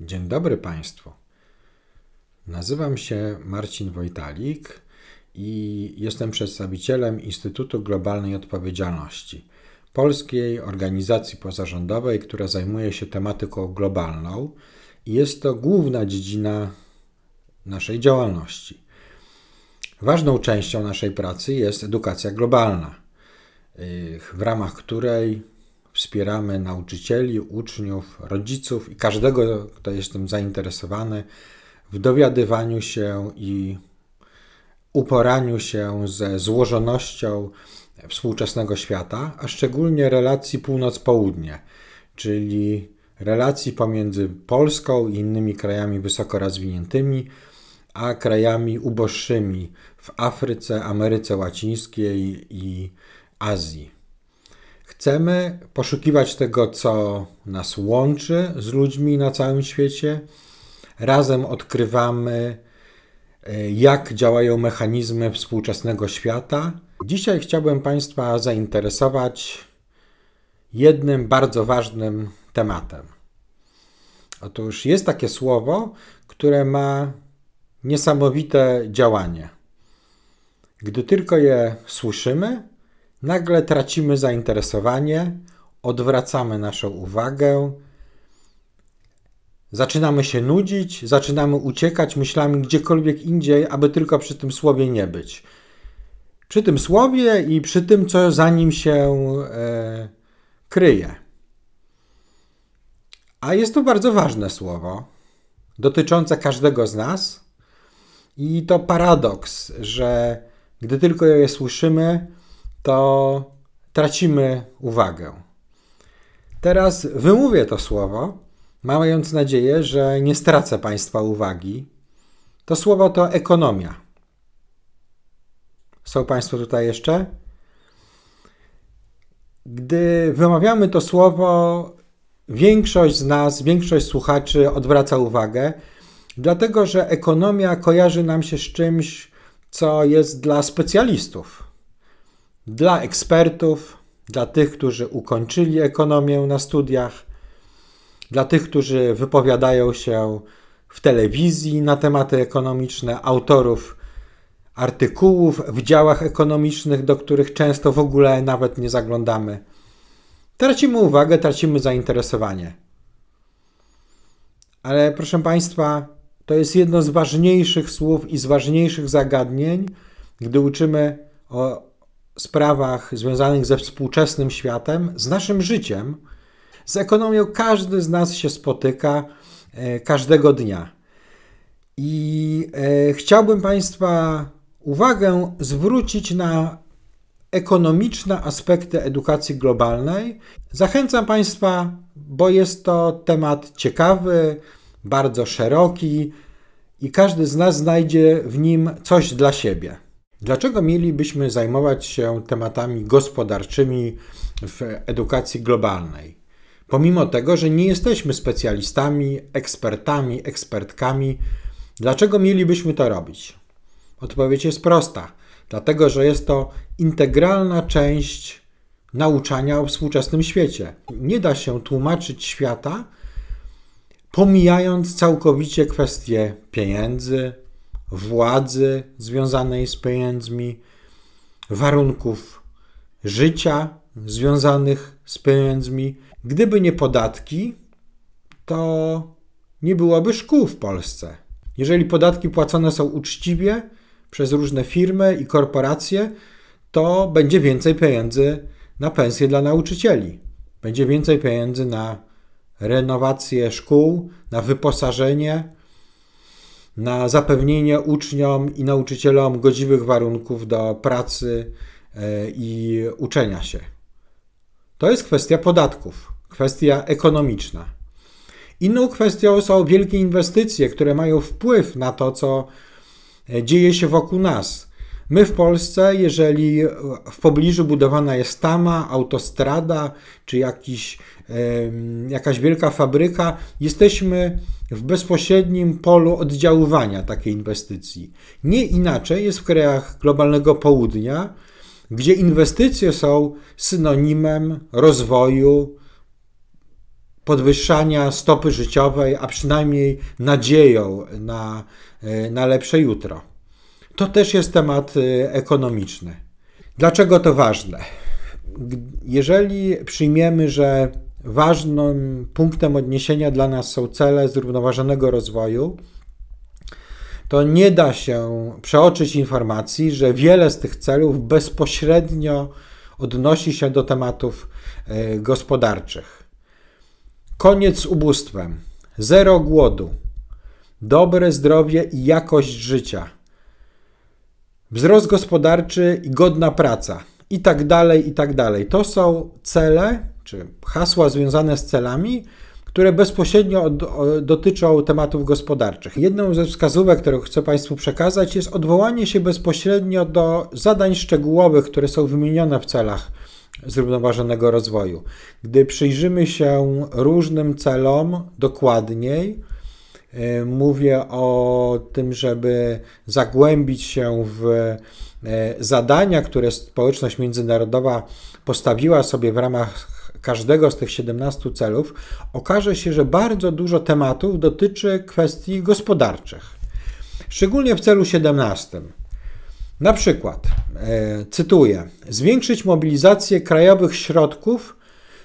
Dzień dobry Państwu. Nazywam się Marcin Wojtalik i jestem przedstawicielem Instytutu Globalnej Odpowiedzialności, polskiej organizacji pozarządowej, która zajmuje się tematyką globalną i jest to główna dziedzina naszej działalności. Ważną częścią naszej pracy jest edukacja globalna, w ramach której wspieramy nauczycieli, uczniów, rodziców i każdego, kto jest tym zainteresowany w dowiadywaniu się i uporaniu się ze złożonością współczesnego świata, a szczególnie relacji północ-południe, czyli relacji pomiędzy Polską i innymi krajami wysoko rozwiniętymi, a krajami uboższymi w Afryce, Ameryce Łacińskiej i Azji. Chcemy poszukiwać tego, co nas łączy z ludźmi na całym świecie. Razem odkrywamy, e, jak działają mechanizmy współczesnego świata. Dzisiaj chciałbym Państwa zainteresować jednym bardzo ważnym tematem. Otóż jest takie słowo, które ma niesamowite działanie. Gdy tylko je słyszymy, Nagle tracimy zainteresowanie, odwracamy naszą uwagę, zaczynamy się nudzić, zaczynamy uciekać myślami gdziekolwiek indziej, aby tylko przy tym słowie nie być. Przy tym słowie i przy tym, co za nim się e, kryje. A jest to bardzo ważne słowo, dotyczące każdego z nas. I to paradoks, że gdy tylko je słyszymy, to tracimy uwagę. Teraz wymówię to słowo, mając nadzieję, że nie stracę Państwa uwagi. To słowo to ekonomia. Są Państwo tutaj jeszcze? Gdy wymawiamy to słowo, większość z nas, większość słuchaczy odwraca uwagę, dlatego że ekonomia kojarzy nam się z czymś, co jest dla specjalistów dla ekspertów, dla tych, którzy ukończyli ekonomię na studiach, dla tych, którzy wypowiadają się w telewizji na tematy ekonomiczne, autorów artykułów w działach ekonomicznych, do których często w ogóle nawet nie zaglądamy. Tracimy uwagę, tracimy zainteresowanie. Ale proszę Państwa, to jest jedno z ważniejszych słów i z ważniejszych zagadnień, gdy uczymy o sprawach związanych ze współczesnym światem, z naszym życiem, z ekonomią każdy z nas się spotyka e, każdego dnia. I e, chciałbym Państwa uwagę zwrócić na ekonomiczne aspekty edukacji globalnej. Zachęcam Państwa, bo jest to temat ciekawy, bardzo szeroki i każdy z nas znajdzie w nim coś dla siebie. Dlaczego mielibyśmy zajmować się tematami gospodarczymi w edukacji globalnej? Pomimo tego, że nie jesteśmy specjalistami, ekspertami, ekspertkami, dlaczego mielibyśmy to robić? Odpowiedź jest prosta: dlatego, że jest to integralna część nauczania o współczesnym świecie. Nie da się tłumaczyć świata, pomijając całkowicie kwestie pieniędzy, władzy związanej z pieniędzmi, warunków życia związanych z pieniędzmi. Gdyby nie podatki, to nie byłoby szkół w Polsce. Jeżeli podatki płacone są uczciwie przez różne firmy i korporacje, to będzie więcej pieniędzy na pensje dla nauczycieli. Będzie więcej pieniędzy na renowację szkół, na wyposażenie, na zapewnienie uczniom i nauczycielom godziwych warunków do pracy e, i uczenia się. To jest kwestia podatków, kwestia ekonomiczna. Inną kwestią są wielkie inwestycje, które mają wpływ na to, co e, dzieje się wokół nas. My w Polsce, jeżeli w pobliżu budowana jest tama, autostrada czy jakiś, jakaś wielka fabryka, jesteśmy w bezpośrednim polu oddziaływania takiej inwestycji. Nie inaczej jest w krajach globalnego południa, gdzie inwestycje są synonimem rozwoju, podwyższania stopy życiowej, a przynajmniej nadzieją na, e, na lepsze jutro. To też jest temat y, ekonomiczny. Dlaczego to ważne? Jeżeli przyjmiemy, że ważnym punktem odniesienia dla nas są cele zrównoważonego rozwoju, to nie da się przeoczyć informacji, że wiele z tych celów bezpośrednio odnosi się do tematów y, gospodarczych. Koniec z ubóstwem, zero głodu, dobre zdrowie i jakość życia – wzrost gospodarczy i godna praca i tak dalej, i tak dalej. To są cele czy hasła związane z celami, które bezpośrednio dotyczą tematów gospodarczych. Jedną ze wskazówek, którą chcę Państwu przekazać, jest odwołanie się bezpośrednio do zadań szczegółowych, które są wymienione w celach zrównoważonego rozwoju. Gdy przyjrzymy się różnym celom dokładniej, E, mówię o tym, żeby zagłębić się w e, zadania, które społeczność międzynarodowa postawiła sobie w ramach każdego z tych 17 celów, okaże się, że bardzo dużo tematów dotyczy kwestii gospodarczych. Szczególnie w celu 17. Na przykład, e, cytuję, zwiększyć mobilizację krajowych środków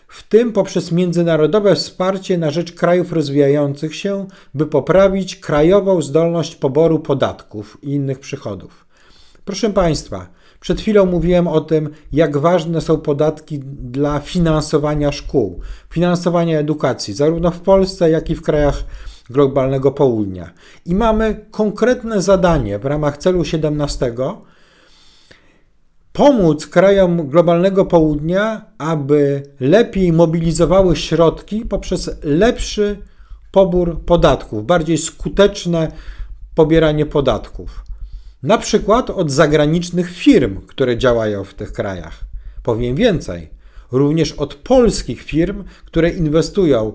w tym poprzez międzynarodowe wsparcie na rzecz krajów rozwijających się, by poprawić krajową zdolność poboru podatków i innych przychodów. Proszę Państwa, przed chwilą mówiłem o tym, jak ważne są podatki dla finansowania szkół, finansowania edukacji, zarówno w Polsce, jak i w krajach globalnego południa. I mamy konkretne zadanie w ramach celu 17 pomóc krajom globalnego południa, aby lepiej mobilizowały środki poprzez lepszy pobór podatków, bardziej skuteczne pobieranie podatków. Na przykład od zagranicznych firm, które działają w tych krajach. Powiem więcej, również od polskich firm, które inwestują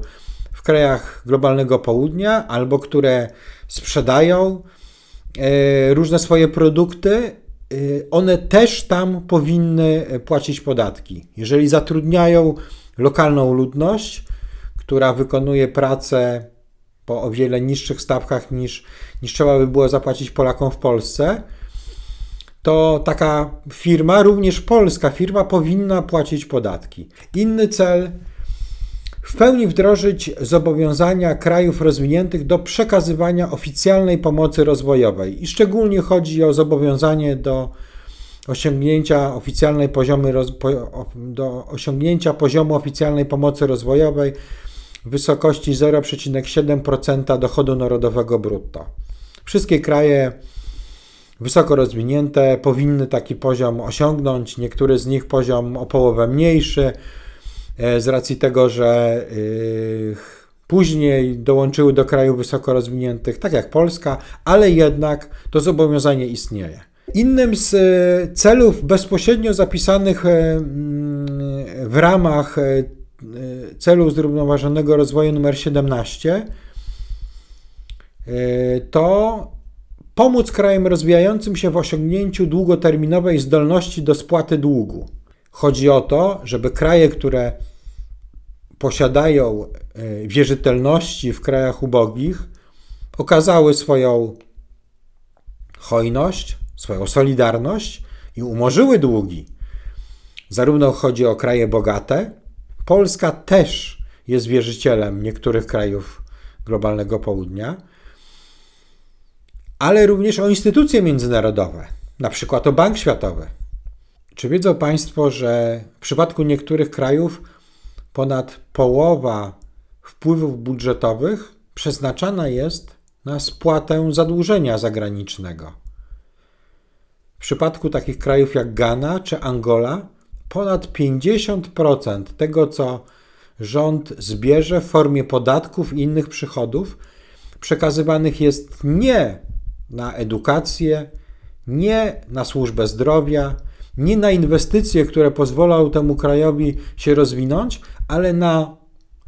w krajach globalnego południa albo które sprzedają e, różne swoje produkty Y, one też tam powinny e, płacić podatki. Jeżeli zatrudniają lokalną ludność, która wykonuje pracę po o wiele niższych stawkach niż, niż trzeba by było zapłacić Polakom w Polsce, to taka firma, również polska firma, powinna płacić podatki. Inny cel w pełni wdrożyć zobowiązania krajów rozwiniętych do przekazywania oficjalnej pomocy rozwojowej. I szczególnie chodzi o zobowiązanie do osiągnięcia oficjalnej poziomy, do osiągnięcia poziomu oficjalnej pomocy rozwojowej w wysokości 0,7% dochodu narodowego brutto. Wszystkie kraje wysoko rozwinięte powinny taki poziom osiągnąć, niektóre z nich poziom o połowę mniejszy. E, z racji tego, że y, później dołączyły do krajów wysoko rozwiniętych, tak jak Polska, ale jednak to zobowiązanie istnieje. Innym z e, celów bezpośrednio zapisanych e, mm, w ramach celu zrównoważonego rozwoju numer 17 to pomóc krajom rozwijającym się w osiągnięciu długoterminowej zdolności do spłaty długu. Chodzi o to, żeby kraje, które posiadają e, wierzytelności w krajach ubogich, okazały swoją hojność, swoją solidarność i umorzyły długi. Zarówno chodzi o kraje bogate, Polska też jest wierzycielem niektórych krajów globalnego południa, ale również o instytucje międzynarodowe, na przykład o Bank Światowy. Czy wiedzą Państwo, że w przypadku niektórych krajów ponad połowa wpływów budżetowych przeznaczana jest na spłatę zadłużenia zagranicznego? W przypadku takich krajów jak Ghana czy Angola ponad 50% tego, co rząd zbierze w formie podatków i innych przychodów, przekazywanych jest nie na edukację, nie na służbę zdrowia, nie na inwestycje, które pozwolą temu krajowi się rozwinąć, ale na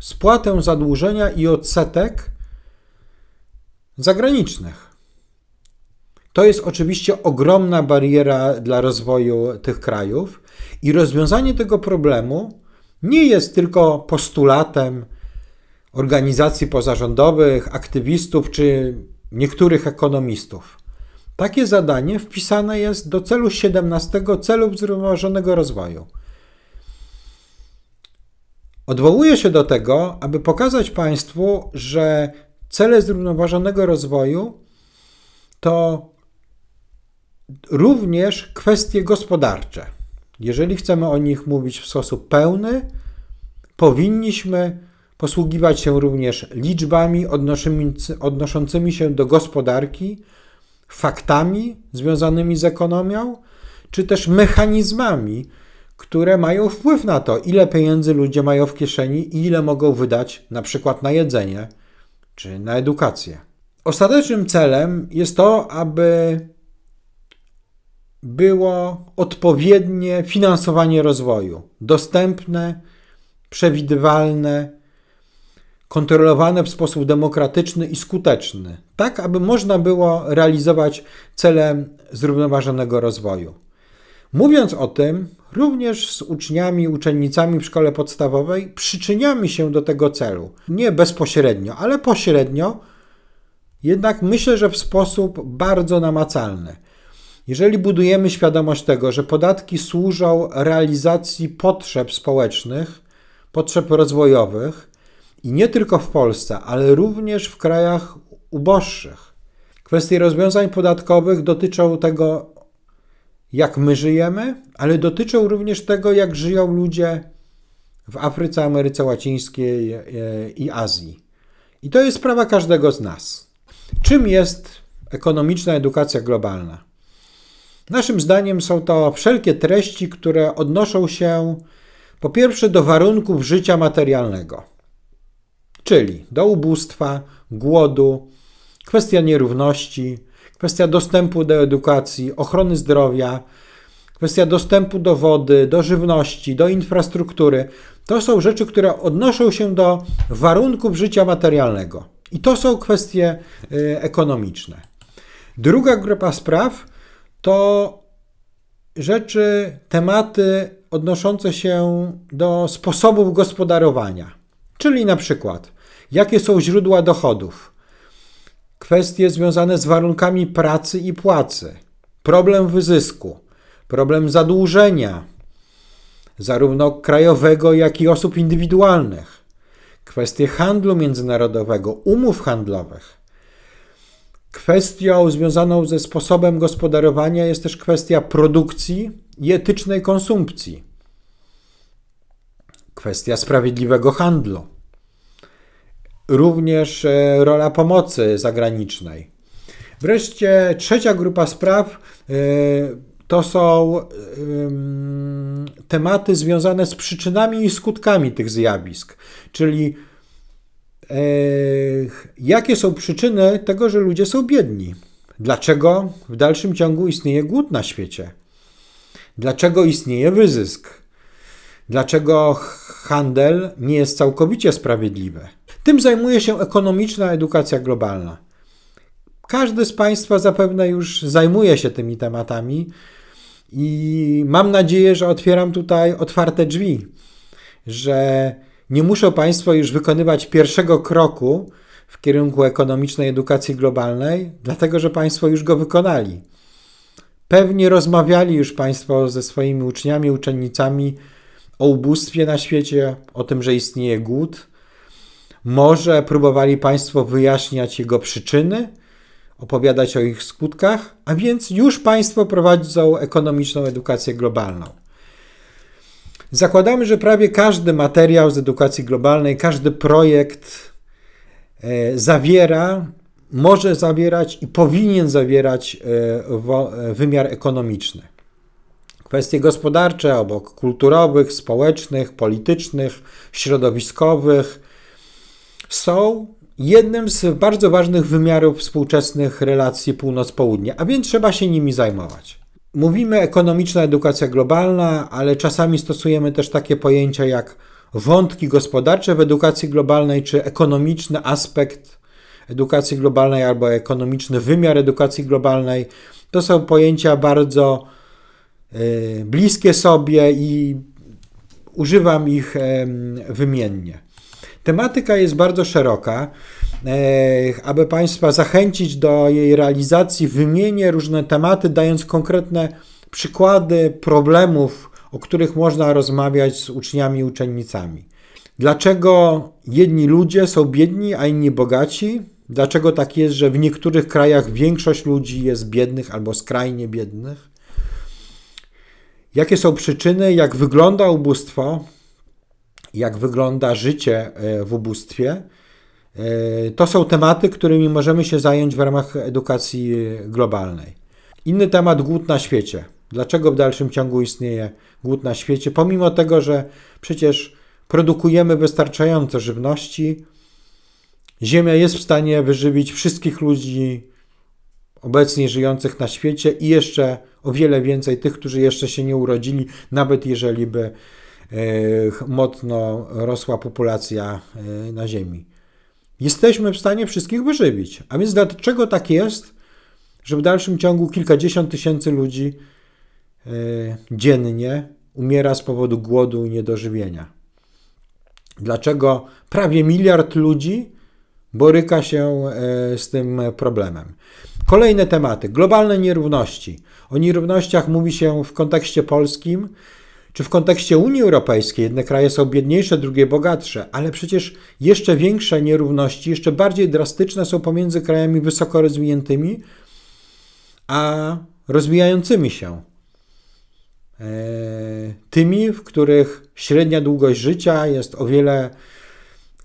spłatę zadłużenia i odsetek zagranicznych. To jest oczywiście ogromna bariera dla rozwoju tych krajów i rozwiązanie tego problemu nie jest tylko postulatem organizacji pozarządowych, aktywistów czy niektórych ekonomistów. Takie zadanie wpisane jest do celu 17 celów zrównoważonego rozwoju. Odwołuję się do tego, aby pokazać Państwu, że cele zrównoważonego rozwoju to również kwestie gospodarcze. Jeżeli chcemy o nich mówić w sposób pełny, powinniśmy posługiwać się również liczbami odnoszącymi się do gospodarki, faktami związanymi z ekonomią, czy też mechanizmami, które mają wpływ na to, ile pieniędzy ludzie mają w kieszeni i ile mogą wydać na przykład na jedzenie czy na edukację. Ostatecznym celem jest to, aby było odpowiednie finansowanie rozwoju, dostępne, przewidywalne kontrolowane w sposób demokratyczny i skuteczny, tak aby można było realizować cele zrównoważonego rozwoju. Mówiąc o tym, również z uczniami uczennicami w szkole podstawowej przyczyniamy się do tego celu. Nie bezpośrednio, ale pośrednio, jednak myślę, że w sposób bardzo namacalny. Jeżeli budujemy świadomość tego, że podatki służą realizacji potrzeb społecznych, potrzeb rozwojowych, i nie tylko w Polsce, ale również w krajach uboższych. Kwestie rozwiązań podatkowych dotyczą tego, jak my żyjemy, ale dotyczą również tego, jak żyją ludzie w Afryce, Ameryce Łacińskiej e, e, i Azji. I to jest sprawa każdego z nas. Czym jest ekonomiczna edukacja globalna? Naszym zdaniem są to wszelkie treści, które odnoszą się po pierwsze do warunków życia materialnego czyli do ubóstwa, głodu, kwestia nierówności, kwestia dostępu do edukacji, ochrony zdrowia, kwestia dostępu do wody, do żywności, do infrastruktury. To są rzeczy, które odnoszą się do warunków życia materialnego. I to są kwestie y, ekonomiczne. Druga grupa spraw to rzeczy, tematy odnoszące się do sposobów gospodarowania. Czyli na przykład Jakie są źródła dochodów? Kwestie związane z warunkami pracy i płacy, problem wyzysku, problem zadłużenia, zarówno krajowego, jak i osób indywidualnych, kwestie handlu międzynarodowego, umów handlowych. Kwestią związaną ze sposobem gospodarowania jest też kwestia produkcji i etycznej konsumpcji, kwestia sprawiedliwego handlu również e, rola pomocy zagranicznej. Wreszcie trzecia grupa spraw e, to są tematy związane z przyczynami i skutkami tych zjawisk, czyli e, jakie są przyczyny tego, że ludzie są biedni. Dlaczego w dalszym ciągu istnieje głód na świecie? Dlaczego istnieje wyzysk? Dlaczego handel nie jest całkowicie sprawiedliwy? Tym zajmuje się ekonomiczna edukacja globalna. Każdy z Państwa zapewne już zajmuje się tymi tematami i mam nadzieję, że otwieram tutaj otwarte drzwi, że nie muszą Państwo już wykonywać pierwszego kroku w kierunku ekonomicznej edukacji globalnej, dlatego że Państwo już go wykonali. Pewnie rozmawiali już Państwo ze swoimi uczniami, uczennicami o ubóstwie na świecie, o tym, że istnieje głód, może próbowali Państwo wyjaśniać jego przyczyny, opowiadać o ich skutkach, a więc już Państwo prowadzą ekonomiczną edukację globalną. Zakładamy, że prawie każdy materiał z edukacji globalnej, każdy projekt e, zawiera, może zawierać i powinien zawierać e, e, wymiar ekonomiczny. Kwestie gospodarcze obok kulturowych, społecznych, politycznych, środowiskowych, są jednym z bardzo ważnych wymiarów współczesnych relacji północ-południe, a więc trzeba się nimi zajmować. Mówimy ekonomiczna edukacja globalna, ale czasami stosujemy też takie pojęcia jak wątki gospodarcze w edukacji globalnej czy ekonomiczny aspekt edukacji globalnej albo ekonomiczny wymiar edukacji globalnej. To są pojęcia bardzo e, bliskie sobie i używam ich wymiennie. Tematyka jest bardzo szeroka. E, aby Państwa zachęcić do jej realizacji, wymienię różne tematy, dając konkretne przykłady problemów, o których można rozmawiać z uczniami i uczennicami. Dlaczego jedni ludzie są biedni, a inni bogaci? Dlaczego tak jest, że w niektórych krajach większość ludzi jest biednych albo skrajnie biednych? Jakie są przyczyny, jak wygląda ubóstwo, jak wygląda życie e, w ubóstwie. E, to są tematy, którymi możemy się zająć w ramach edukacji globalnej. Inny temat głód na świecie. Dlaczego w dalszym ciągu istnieje głód na świecie, pomimo tego, że przecież produkujemy wystarczająco żywności, Ziemia jest w stanie wyżywić wszystkich ludzi obecnie żyjących na świecie i jeszcze o wiele więcej tych, którzy jeszcze się nie urodzili, nawet jeżeli by E, mocno rosła populacja e, na Ziemi. Jesteśmy w stanie wszystkich wyżywić. A więc dlaczego tak jest, że w dalszym ciągu kilkadziesiąt tysięcy ludzi e, dziennie umiera z powodu głodu i niedożywienia? Dlaczego prawie miliard ludzi boryka się z tym problemem? Kolejne tematy. Globalne nierówności. O nierównościach mówi się w kontekście polskim czy w kontekście Unii Europejskiej jedne kraje są biedniejsze, drugie bogatsze, ale przecież jeszcze większe nierówności, jeszcze bardziej drastyczne są pomiędzy krajami wysoko rozwiniętymi a rozwijającymi się? E, tymi, w których średnia długość życia jest o wiele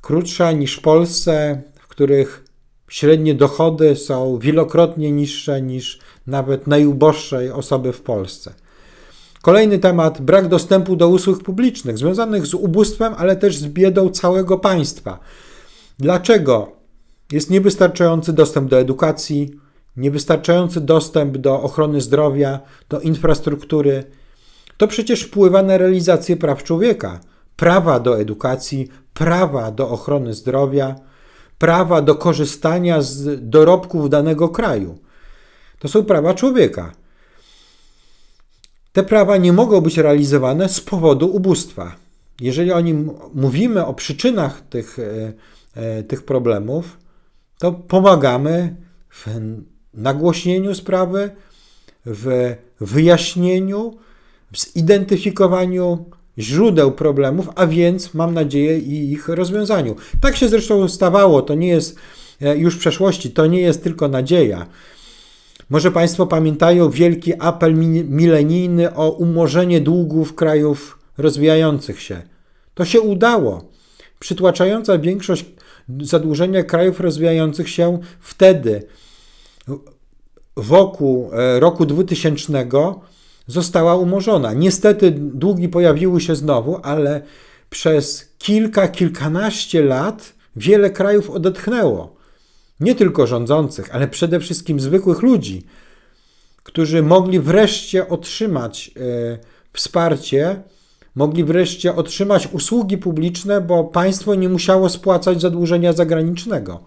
krótsza niż w Polsce, w których średnie dochody są wielokrotnie niższe niż nawet najuboższej osoby w Polsce. Kolejny temat brak dostępu do usług publicznych związanych z ubóstwem, ale też z biedą całego państwa. Dlaczego jest niewystarczający dostęp do edukacji, niewystarczający dostęp do ochrony zdrowia, do infrastruktury? To przecież wpływa na realizację praw człowieka, prawa do edukacji, prawa do ochrony zdrowia, prawa do korzystania z dorobków danego kraju. To są prawa człowieka. Te prawa nie mogą być realizowane z powodu ubóstwa. Jeżeli o nim mówimy o przyczynach tych, e, e, tych problemów, to pomagamy w nagłośnieniu sprawy, w wyjaśnieniu, w zidentyfikowaniu źródeł problemów, a więc mam nadzieję i ich rozwiązaniu. Tak się zresztą stawało, to nie jest e, już w przeszłości, to nie jest tylko nadzieja. Może Państwo pamiętają wielki apel milenijny o umorzenie długów krajów rozwijających się. To się udało. Przytłaczająca większość zadłużenia krajów rozwijających się wtedy, wokół roku 2000, e, została umorzona. Niestety długi pojawiły się znowu, ale przez kilka, kilkanaście lat wiele krajów odetchnęło nie tylko rządzących, ale przede wszystkim zwykłych ludzi, którzy mogli wreszcie otrzymać e, wsparcie, mogli wreszcie otrzymać usługi publiczne, bo państwo nie musiało spłacać zadłużenia zagranicznego,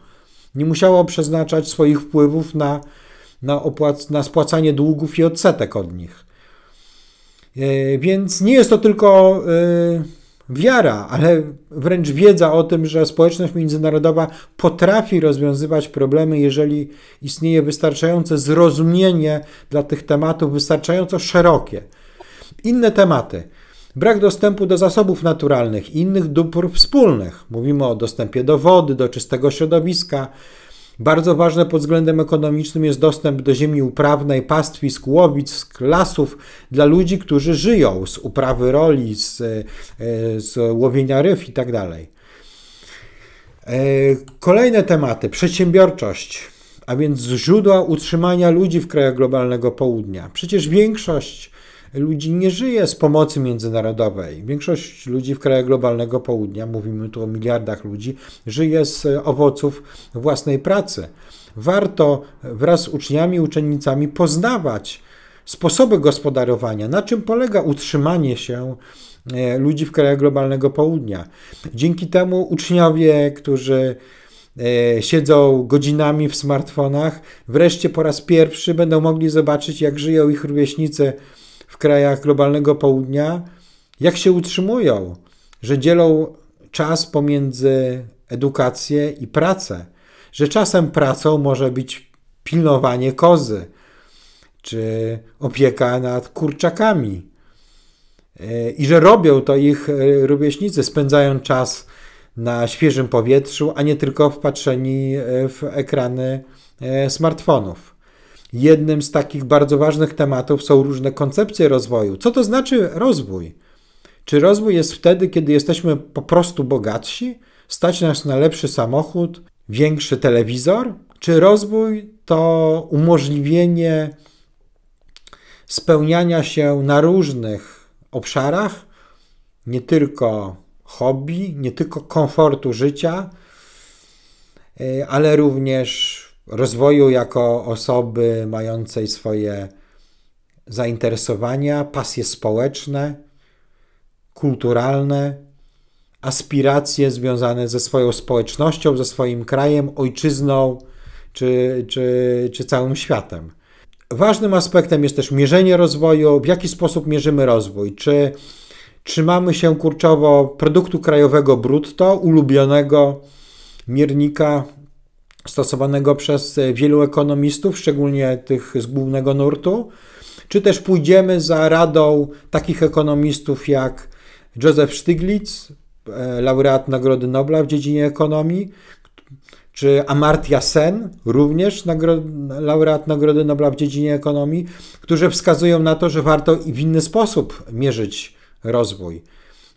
nie musiało przeznaczać swoich wpływów na, na, opłac, na spłacanie długów i odsetek od nich. E, więc nie jest to tylko. Yy, wiara, ale wręcz wiedza o tym, że społeczność międzynarodowa potrafi rozwiązywać problemy, jeżeli istnieje wystarczające zrozumienie dla tych tematów, wystarczająco szerokie. Inne tematy. Brak dostępu do zasobów naturalnych i innych dóbr wspólnych. Mówimy o dostępie do wody, do czystego środowiska, bardzo ważne pod względem ekonomicznym jest dostęp do ziemi uprawnej, pastwisk, łowisk, lasów dla ludzi, którzy żyją z uprawy roli, z, e, z łowienia ryb itd. Tak e, kolejne tematy: przedsiębiorczość, a więc źródła utrzymania ludzi w krajach globalnego południa. Przecież większość ludzi nie żyje z pomocy międzynarodowej. Większość ludzi w krajach globalnego południa, mówimy tu o miliardach ludzi, żyje z owoców własnej pracy. Warto wraz z uczniami, uczennicami poznawać sposoby gospodarowania, na czym polega utrzymanie się e, ludzi w krajach globalnego południa. Dzięki temu uczniowie, którzy e, siedzą godzinami w smartfonach, wreszcie po raz pierwszy będą mogli zobaczyć, jak żyją ich rówieśnicy w krajach globalnego południa, jak się utrzymują, że dzielą czas pomiędzy edukację i pracę, że czasem pracą może być pilnowanie kozy czy opieka nad kurczakami. E, I że robią to ich e, rówieśnicy, spędzają czas na świeżym powietrzu, a nie tylko wpatrzeni e, w ekrany smartfonów jednym z takich bardzo ważnych tematów są różne koncepcje rozwoju. Co to znaczy rozwój? Czy rozwój jest wtedy, kiedy jesteśmy po prostu bogatsi? Stać nas na lepszy samochód, większy telewizor? Czy rozwój to umożliwienie spełniania się na różnych obszarach, nie tylko hobby, nie tylko komfortu życia, y, ale również rozwoju jako osoby mającej swoje zainteresowania, pasje społeczne, kulturalne, aspiracje związane ze swoją społecznością, ze swoim krajem, ojczyzną czy, czy, czy całym światem. Ważnym aspektem jest też mierzenie rozwoju, w jaki sposób mierzymy rozwój, czy trzymamy się kurczowo produktu krajowego brutto, ulubionego miernika stosowanego przez e, wielu ekonomistów, szczególnie tych z głównego nurtu, czy też pójdziemy za radą takich ekonomistów jak Joseph Stiglitz, e, laureat Nagrody Nobla w dziedzinie ekonomii, czy Amartya Sen, również laureat Nagrody Nobla w dziedzinie ekonomii, którzy wskazują na to, że warto w inny sposób mierzyć rozwój.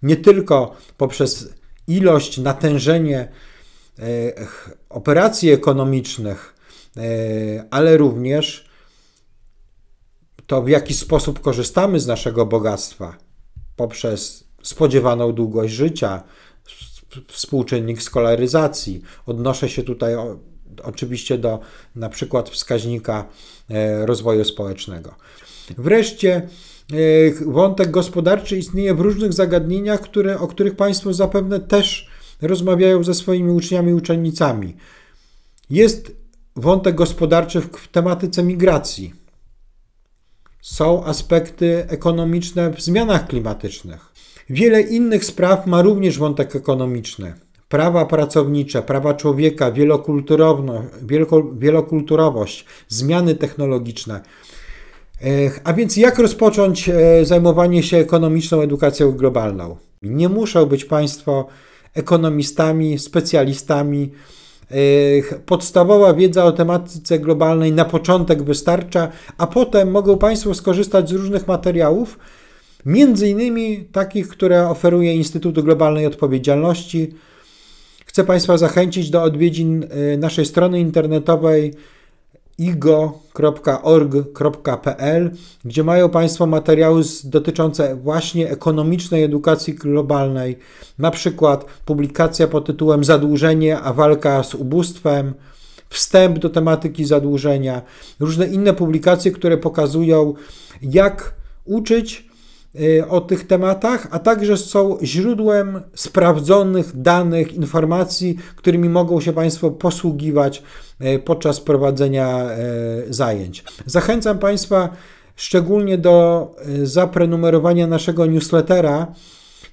Nie tylko poprzez ilość, natężenie E, operacji ekonomicznych, e, ale również to, w jaki sposób korzystamy z naszego bogactwa poprzez spodziewaną długość życia, współczynnik skolaryzacji. Odnoszę się tutaj o, oczywiście do na przykład wskaźnika e, rozwoju społecznego. Wreszcie wątek gospodarczy istnieje w różnych zagadnieniach, które, o których państwo zapewne też rozmawiają ze swoimi uczniami i uczennicami. Jest wątek gospodarczy w tematyce migracji. Są aspekty ekonomiczne w zmianach klimatycznych. Wiele innych spraw ma również wątek ekonomiczny. Prawa pracownicze, prawa człowieka, wielokulturowość, zmiany technologiczne. A więc jak rozpocząć e, zajmowanie się ekonomiczną edukacją globalną? Nie muszą być Państwo ekonomistami, specjalistami. Podstawowa wiedza o tematyce globalnej na początek wystarcza, a potem mogą Państwo skorzystać z różnych materiałów, między innymi takich, które oferuje Instytut Globalnej Odpowiedzialności. Chcę Państwa zachęcić do odwiedzin e, naszej strony internetowej igo.org.pl, gdzie mają Państwo materiały dotyczące właśnie ekonomicznej edukacji globalnej, na przykład publikacja pod tytułem Zadłużenie a walka z ubóstwem, wstęp do tematyki zadłużenia, różne inne publikacje, które pokazują, jak uczyć Y, o tych tematach, a także są źródłem sprawdzonych danych, informacji, którymi mogą się Państwo posługiwać y, podczas prowadzenia y, zajęć. Zachęcam Państwa szczególnie do zaprenumerowania naszego newslettera.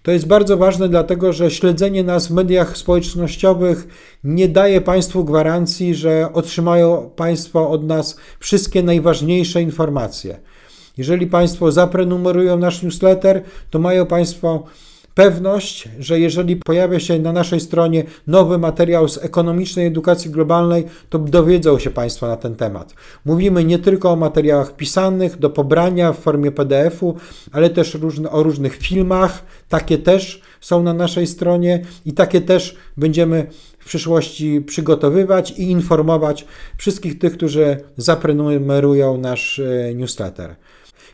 To jest bardzo ważne, dlatego że śledzenie nas w mediach społecznościowych nie daje Państwu gwarancji, że otrzymają Państwo od nas wszystkie najważniejsze informacje. Jeżeli Państwo zaprenumerują nasz newsletter, to mają Państwo pewność, że jeżeli pojawia się na naszej stronie nowy materiał z ekonomicznej edukacji globalnej, to dowiedzą się Państwo na ten temat. Mówimy nie tylko o materiałach pisanych do pobrania w formie PDF-u, ale też o różnych filmach. Takie też są na naszej stronie i takie też będziemy w przyszłości przygotowywać i informować wszystkich tych, którzy zaprenumerują nasz e, newsletter.